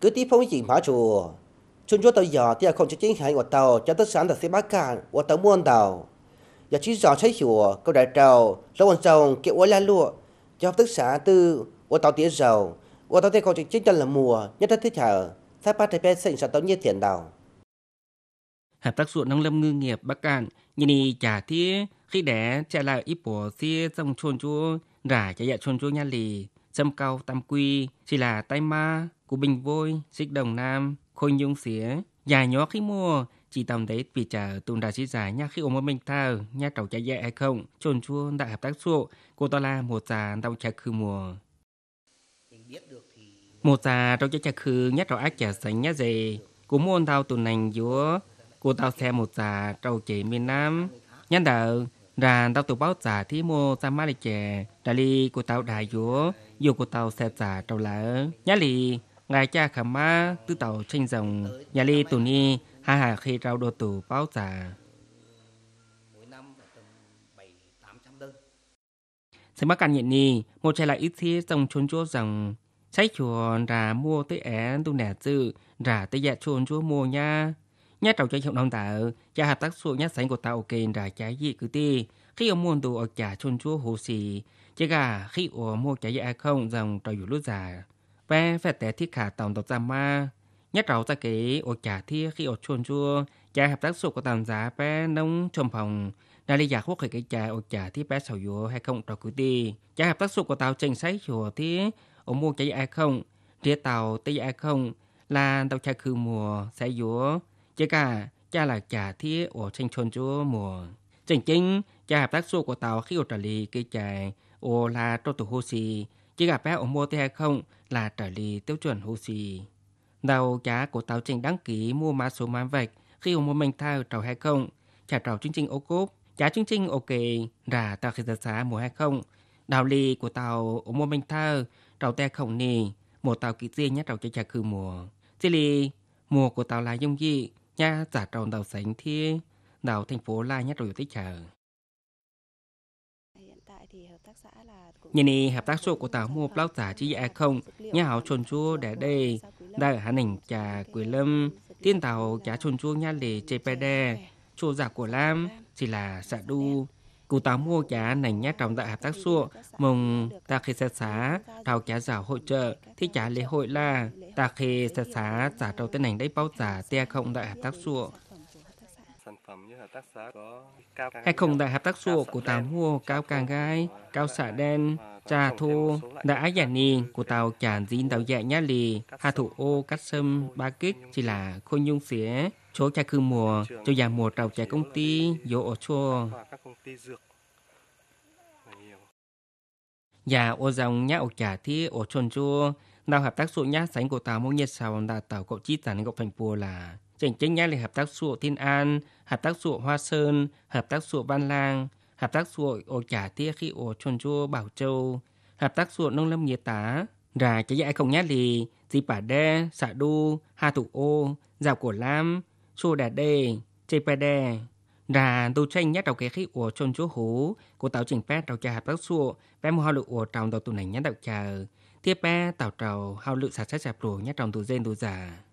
cứ tiếp phong chỉ phá chủ chúng chúa tàu giờ thì không chỉ chính hải của tàu cho tất sản là xe bá cả của tàu muôn tàu và chỉ rõ thấy chùa câu đại trầu lâu còn sông kiệu quá la lụa cho tất xã tư của tàu tiến dầu của tàu thì không chỉ chính chân là mùa nhất thất thiết thở tháp ba tây bên sinh sản tàu như tiền đầu hợp tác ruộng nông lâm ngư nghiệp bắc cạn nhìn trả thế khi đẻ trả lại ít bỏ xe trong chuôn chúa rải trả dạ chuôn chúa nha lì Sâm Cao Tam Quy, Xì Là Tay Ma, Cụ Bình Vôi, Xích Đồng Nam, Khôi Nhung Xía, Già nhỏ Khi Mua, chỉ tầm đấy vì chờ tùng đã sĩ giả nha khi ôm mình thao nha cậu chạy dạy hay không trồn chua đại hợp tác sụ cô ta là một già đau chạy khư mùa một già trâu chạy trái khư nhát trầu ác trả sánh nhát dề cú môn thao tùng nành dúa cô tao xe một già trầu chỉ miền nam nhát đờ ดานเต้าตัวเป้าจ่าที่โมจามาลิเจดาลีกุเต้าดายโยอยู่กุเต้าเสจ่าเต้าเหลอยาลีไงจ้าขม้าตื้อเต้าเชิงจงยาลีตุนี้ฮ่าฮ่าคือเราโดนตัวเป้าจ่าสมัครการเง็นนี้โมใช้ลายอิทธิจงชนชั่วจังใช้ชวนรามัวตื้อแอนตุแหน่จื้อราตะแยะชนชั่วโมย่า nhất trầu chơi hiệu nông tạo cha hợp tác suốt nhất sánh của tạo kênh đã trái gì cứ ti khi ở muôn đồ ở trả chôn chúa hồ xì chứ gà khi ở mua trái gì không dòng trầu dù lúc già và phải té thiết khả tổng độc giam ma nhất trầu ta kế ở trả thi khi ở chôn chúa cha hợp tác suốt của tàn giá và nông trồng phòng đã lý giải quốc hội cái cha ở trả thi bé sầu dù hay không trầu cứ ti cha hợp tác suốt của tàu trình sách chùa thi ở mua trái gì không ria tàu tây gì không là tàu chạy khư mùa sẽ dúa chỉ cả cha là cha thi ở tranh chôn chúa mùa chính chính cha hợp tác số của tàu khi ở trở lý cái chạy ô là trong tụ hô xì chỉ cả bé ở mua thì hay không là trở lý tiêu chuẩn hô xì đầu giá của tàu trình đăng ký mua mã số mã vạch khi ở mua mình thao trầu hay không trả trầu chương trình ô cốp giá chương trình ok là tàu khi ra giá mua hay không đạo lý của tàu ở mua mình thao trầu te không nì một tàu kỹ riêng nhất trầu cho trả khử mùa chỉ lì mùa của tàu là dung dị nhà giả trọng đầu sánh thì đảo thành phố la nhất rồi tích chờ. Nhìn này hợp tác số của tàu mua lao giả chỉ dạ không, nhà hảo chuồn chua để đây, đã ở Hà Ninh trà Quỳ Lâm, tiên tàu cá chuồn chua nhà lì chê bè đè, chua giả của Lam, chỉ là xạ đu, cụ táo mua giá nành nhát trọng tại dạ hợp tác xua, mong ta khi xa xá, trao giá giả hỗ trợ, thì trả lễ hội là ta khi xa xá giả trâu tên ảnh đấy bao giả tia không tại dạ hợp tác xua. Hay không đại hợp tác xã của tàu mua cao càng gai, cao xả đen, trà thô, đã giả nì của tàu chản dín tàu dạ nhá lì, hà thủ ô cắt sâm, ba kích chỉ là khôi nhung xế, chỗ cha cư mùa, cho già mùa tàu trẻ công ty, dỗ ổ chua. Dạ, ô dòng nhá ổ trả thi ổ chôn chua, nào hợp tác xã nhá sánh của tàu mong nhiệt sao đà tàu cậu chi tản cậu thành bùa là Chỉnh chính nhánh là Hợp tác xã Thiên An, Hợp tác xã Hoa Sơn, Hợp tác xã Văn Lang, Hợp tác xã Ổ Trả Tia Khi Ổ Chuồn Chua Bảo Châu, Hợp tác xã Nông Lâm Nhiệt Tá, Rà Chế Dạy Không Nhát Lì, Dì Pả Đe, Xã Đu, Hà Thủ Ô, Giảo Cổ Lam, Chô Đà Đê, Chê Pè Đe. Rà tu tranh nhát đầu kế khi Ổ Chuồn Chua Hú, Cô Tàu Chỉnh phép Đầu Trà Hợp tác xã, Bé Mô Hoa Lụ Ổ Trọng Đầu Tù Nảnh Nhát Đầu Trà, Tiếp Bé Tàu Trầu Hào Lụ sạch Sát Sạp đồ Nhát Trọng Tù Dên Tù Giả.